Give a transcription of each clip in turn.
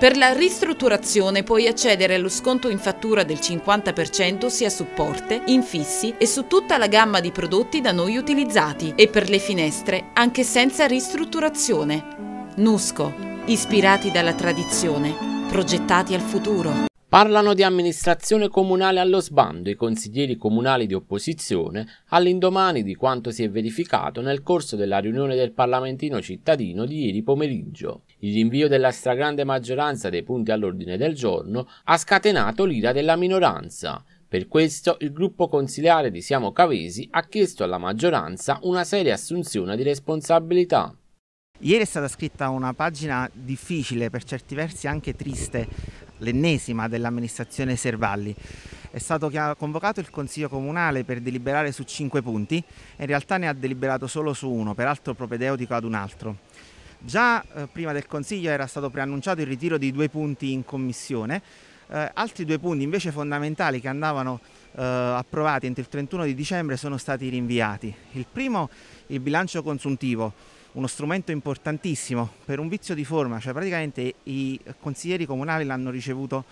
Per la ristrutturazione puoi accedere allo sconto in fattura del 50% sia su porte, infissi e su tutta la gamma di prodotti da noi utilizzati e per le finestre anche senza ristrutturazione. Nusco, ispirati dalla tradizione, progettati al futuro. Parlano di amministrazione comunale allo sbando i consiglieri comunali di opposizione all'indomani di quanto si è verificato nel corso della riunione del Parlamentino cittadino di ieri pomeriggio. Il rinvio della stragrande maggioranza dei punti all'ordine del giorno ha scatenato l'ira della minoranza. Per questo il gruppo consiliare di Siamo Cavesi ha chiesto alla maggioranza una seria assunzione di responsabilità. Ieri è stata scritta una pagina difficile, per certi versi anche triste, l'ennesima dell'amministrazione Servalli. È stato convocato il Consiglio Comunale per deliberare su cinque punti, in realtà ne ha deliberato solo su uno, peraltro propedeutico ad un altro. Già eh, prima del Consiglio era stato preannunciato il ritiro di due punti in Commissione, eh, altri due punti invece fondamentali che andavano eh, approvati entro il 31 di dicembre sono stati rinviati. Il primo, il bilancio consuntivo, uno strumento importantissimo per un vizio di forma, cioè praticamente i consiglieri comunali l'hanno ricevuto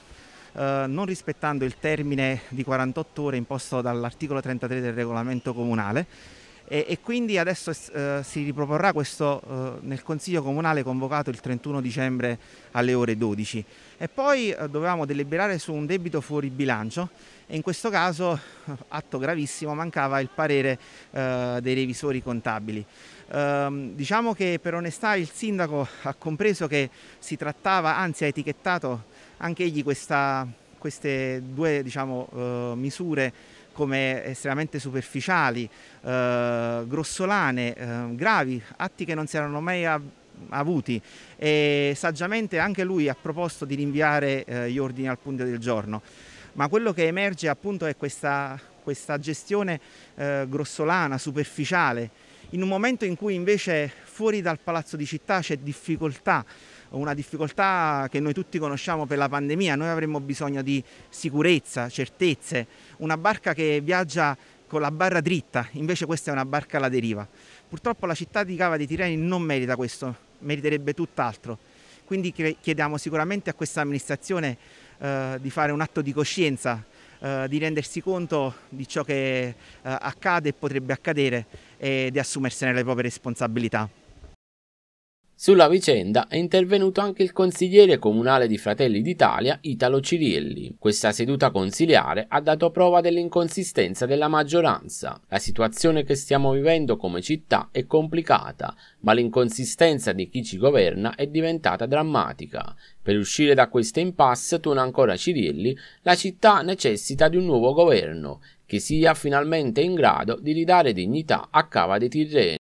eh, non rispettando il termine di 48 ore imposto dall'articolo 33 del regolamento comunale e, e quindi adesso eh, si riproporrà questo eh, nel Consiglio Comunale convocato il 31 dicembre alle ore 12. E poi eh, dovevamo deliberare su un debito fuori bilancio e in questo caso, atto gravissimo, mancava il parere eh, dei revisori contabili. Ehm, diciamo che per onestà il sindaco ha compreso che si trattava, anzi ha etichettato anche egli questa, queste due diciamo, eh, misure come estremamente superficiali, eh, grossolane, eh, gravi, atti che non si erano mai avuti e saggiamente anche lui ha proposto di rinviare eh, gli ordini al punto del giorno. Ma quello che emerge appunto è questa, questa gestione eh, grossolana, superficiale, in un momento in cui invece fuori dal palazzo di città c'è difficoltà, una difficoltà che noi tutti conosciamo per la pandemia, noi avremmo bisogno di sicurezza, certezze, una barca che viaggia con la barra dritta, invece questa è una barca alla deriva. Purtroppo la città di Cava dei Tirreni non merita questo, meriterebbe tutt'altro. Quindi chiediamo sicuramente a questa amministrazione eh, di fare un atto di coscienza, eh, di rendersi conto di ciò che eh, accade e potrebbe accadere e di assumersene le proprie responsabilità. Sulla vicenda è intervenuto anche il consigliere comunale di Fratelli d'Italia, Italo Cirielli. Questa seduta consiliare ha dato prova dell'inconsistenza della maggioranza. La situazione che stiamo vivendo come città è complicata, ma l'inconsistenza di chi ci governa è diventata drammatica. Per uscire da questa impasse, tuona ancora Cirielli, la città necessita di un nuovo governo che sia finalmente in grado di ridare dignità a Cava dei Tirreni.